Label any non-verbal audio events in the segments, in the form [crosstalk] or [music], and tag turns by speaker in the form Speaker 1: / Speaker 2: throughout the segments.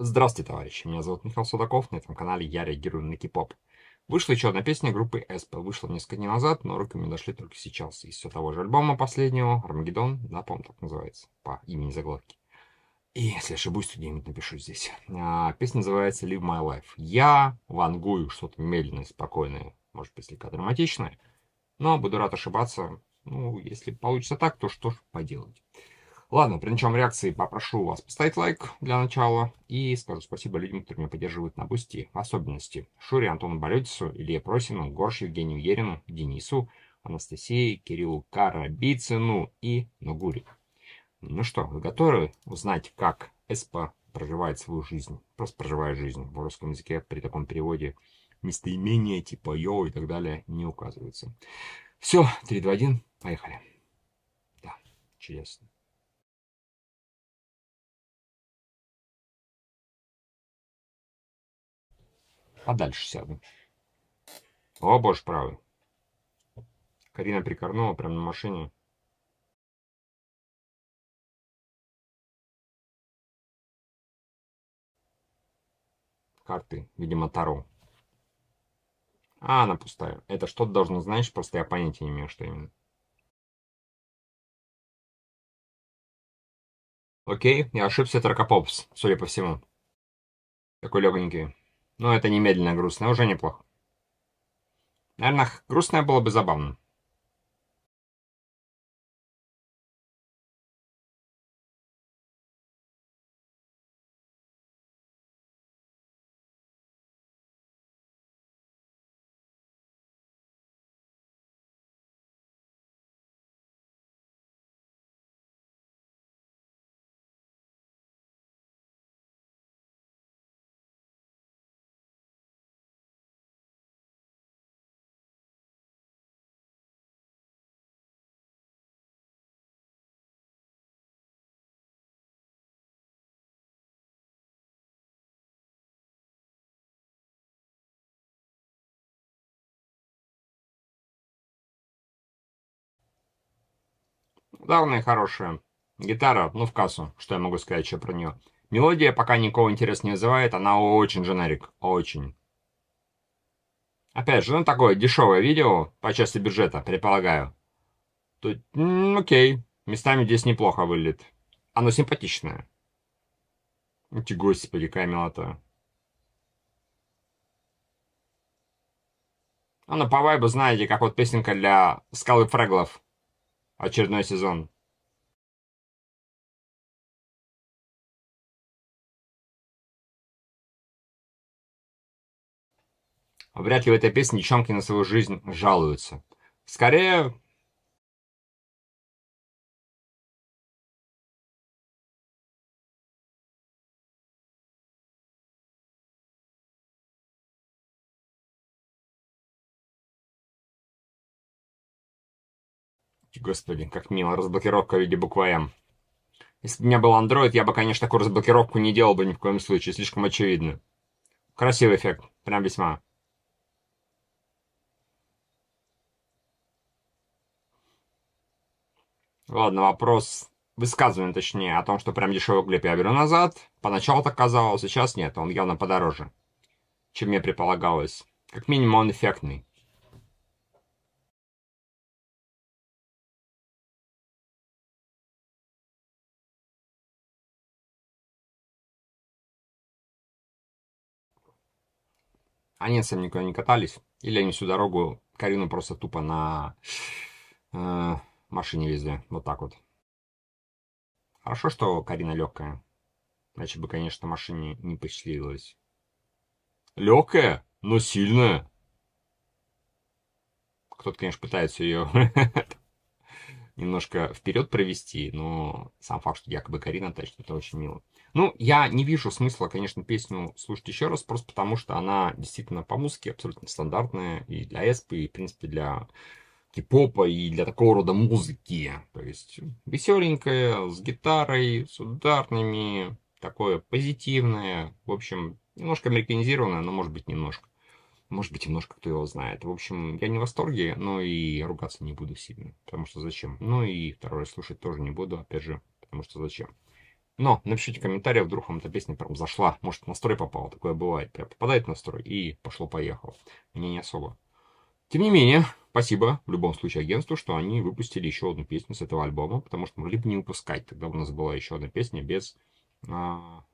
Speaker 1: Здравствуйте, товарищи, меня зовут Михаил Судаков, на этом канале я реагирую на кипоп. Вышла еще одна песня
Speaker 2: группы Эспа, вышла несколько дней назад, но руки мне дошли только сейчас. Из все того же альбома последнего, Армагеддон, да, по-моему, так называется, по имени заглавки. И если ошибусь, то где-нибудь напишу здесь. А, песня называется Live My Life. Я вангую что-то медленное, спокойное, может быть, слегка драматичное, но буду рад ошибаться. Ну, если получится так, то что ж поделать. Ладно, при начале реакции попрошу вас поставить лайк для начала и скажу спасибо людям, которые меня поддерживают на бусти. В особенности Шуре Антону Болетису, Илье Просину, Горш Евгению Ерину, Денису, Анастасии, Кириллу Карабицыну и Нугури. Ну что, вы готовы узнать, как Эспа проживает свою жизнь, просто проживает жизнь в русском языке при таком переводе местоимения типа йо и так
Speaker 1: далее не указываются. Все, 3, 2, 1, поехали. Да, чудесно. А дальше сяду. О, боже, правый. Карина прикорнула прямо на машине. Карты, видимо, Таро. А, она пустая. Это что-то должно значить, просто я понятия не имею, что именно. Окей, я ошибся, это Ракопопс, судя по всему. Такой легонький. Но это немедленно грустно, а уже неплохо. Наверное, грустное было бы забавно. Ударная хорошая. Гитара, ну в кассу, что я могу сказать еще про нее. Мелодия пока никого интерес
Speaker 2: не вызывает, она очень дженерик, очень. Опять же, ну такое дешевое видео по части бюджета, предполагаю. Тут, м -м, окей, местами здесь неплохо выглядит. Оно симпатичное. Эти господи, какая милота.
Speaker 1: Оно по вайбу, знаете, как вот песенка для Скалы Фреглов очередной сезон. Вряд ли в этой песне Чонки на свою жизнь жалуются. Скорее, Господи, как мило, разблокировка в виде буквы М. Если бы у меня был Android, я бы, конечно, такую разблокировку не делал бы ни в коем случае,
Speaker 2: слишком очевидно. Красивый эффект, прям весьма. Ладно, вопрос, высказывание точнее, о том, что прям дешевый клип я беру назад. Поначалу так казалось, а сейчас
Speaker 1: нет, он явно подороже, чем мне предполагалось. Как минимум он эффектный. Они сами никуда не катались. Или они всю дорогу
Speaker 2: Карину просто тупо на э, машине везли. Вот так вот. Хорошо, что Карина легкая. Иначе бы, конечно, машине не посчастливилось.
Speaker 1: Легкая, но сильная.
Speaker 2: Кто-то, конечно, пытается ее [laughs] немножко вперед провести, но сам факт, что якобы Карина тащит, это очень мило. Ну, я не вижу смысла, конечно, песню слушать еще раз, просто потому что она действительно по музыке абсолютно стандартная и для эспы, и, в принципе, для кей-попа и для такого рода музыки. То есть веселенькая, с гитарой, с ударными, такое позитивное, в общем, немножко американизированное, но может быть немножко. Может быть, немножко кто его знает. В общем, я не в восторге, но и ругаться не буду сильно, потому что зачем. Ну и второе слушать тоже не буду, опять же, потому что зачем. Но напишите комментарии, вдруг вам эта песня прям зашла. Может, настрой строй такое бывает. Прям попадает настрой и пошло-поехало. Мне не особо. Тем не менее, спасибо в любом случае агентству, что они выпустили еще одну песню с этого альбома, потому что могли бы не выпускать. Тогда у нас была еще одна песня без а,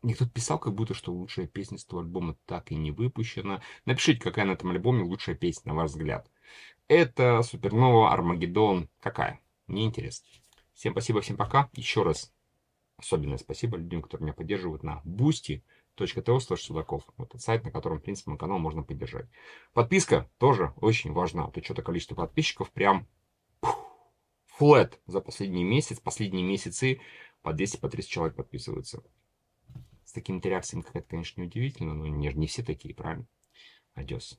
Speaker 2: мне кто-то писал, как будто, что лучшая песня с того альбома так и не выпущена. Напишите, какая на этом альбоме лучшая песня, на ваш взгляд. Это Супернова, Армагеддон. Какая? Мне интересно. Всем спасибо, всем пока. Еще раз особенное спасибо людям, которые меня поддерживают на Бусти .то судаков. Вот этот сайт, на котором, в принципе, мой канал можно поддержать. Подписка тоже очень важна. Вот что-то количество подписчиков прям флэт за последний месяц, последние месяцы по 200-30 по человек подписываются такими-то реакциями,
Speaker 1: как это, конечно, неудивительно, но не, не все такие, правильно? Адес.